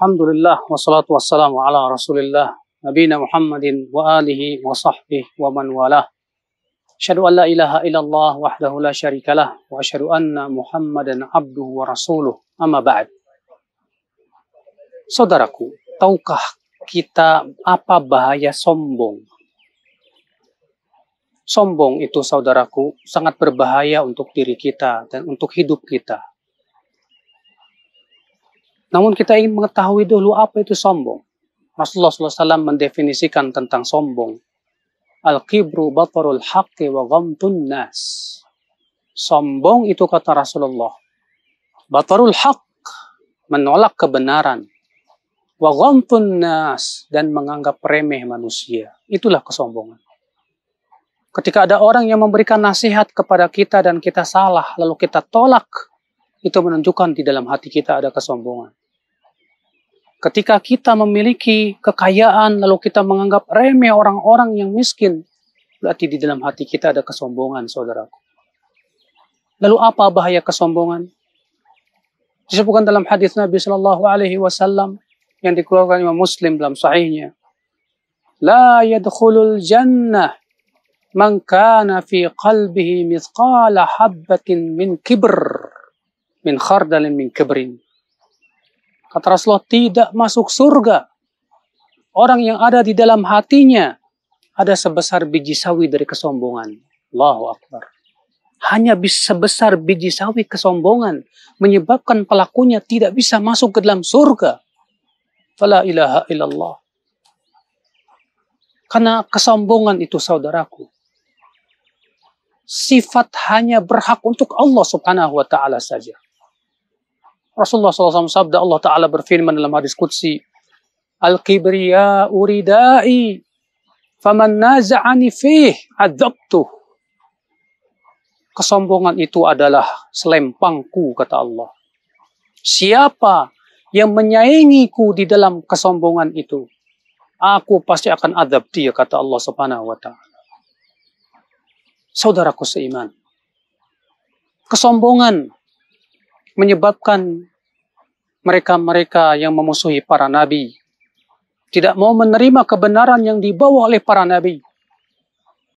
Alhamdulillah wassalatu wassalamu ala Rasulillah nabiyina Muhammadin wa alihi wa sahbihi wa man walah. Asyhadu an la ilaha illallah wahdahu la syarikalah wa asyhadu anna Muhammadan abduhu wa rasuluh. Amma ba'd. Saudaraku, tahukah kita apa bahaya sombong? Sombong itu saudaraku sangat berbahaya untuk diri kita dan untuk hidup kita. Namun kita ingin mengetahui dulu apa itu sombong. Rasulullah SAW mendefinisikan tentang sombong. Al-kibru batarul haqqi wa ghamtun nas. Sombong itu kata Rasulullah. Batarul haqq. menolak kebenaran. Wa ghamtun nas, dan menganggap remeh manusia. Itulah kesombongan. Ketika ada orang yang memberikan nasihat kepada kita dan kita salah, lalu kita tolak itu menunjukkan di dalam hati kita ada kesombongan. Ketika kita memiliki kekayaan, lalu kita menganggap remeh orang-orang yang miskin, berarti di dalam hati kita ada kesombongan, saudaraku. Lalu apa bahaya kesombongan? Disebutkan dalam hadis Nabi Shallallahu Alaihi Wasallam yang dikeluarkan Imam Muslim dalam sahihnya. لا يدخل الجنة من كان في قلبه مثقال حبة من كبر min khardalin min kibrin. Kata Rasulullah, tidak masuk surga. Orang yang ada di dalam hatinya ada sebesar biji sawi dari kesombongan. Allahu Akbar. Hanya sebesar biji sawi kesombongan menyebabkan pelakunya tidak bisa masuk ke dalam surga. Fala ilaha illallah. Karena kesombongan itu saudaraku. Sifat hanya berhak untuk Allah subhanahu wa ta'ala saja Rasulullah SAW sabda Allah Ta'ala berfirman dalam hadis Qudsi, Al-kibriya uridai, faman naza'ani fih adzabtuh. Kesombongan itu adalah selempangku, kata Allah. Siapa yang menyaingiku di dalam kesombongan itu, aku pasti akan adab dia, kata Allah Subhanahu wa Ta'ala. Saudaraku seiman, kesombongan menyebabkan mereka-mereka yang memusuhi para nabi tidak mau menerima kebenaran yang dibawa oleh para nabi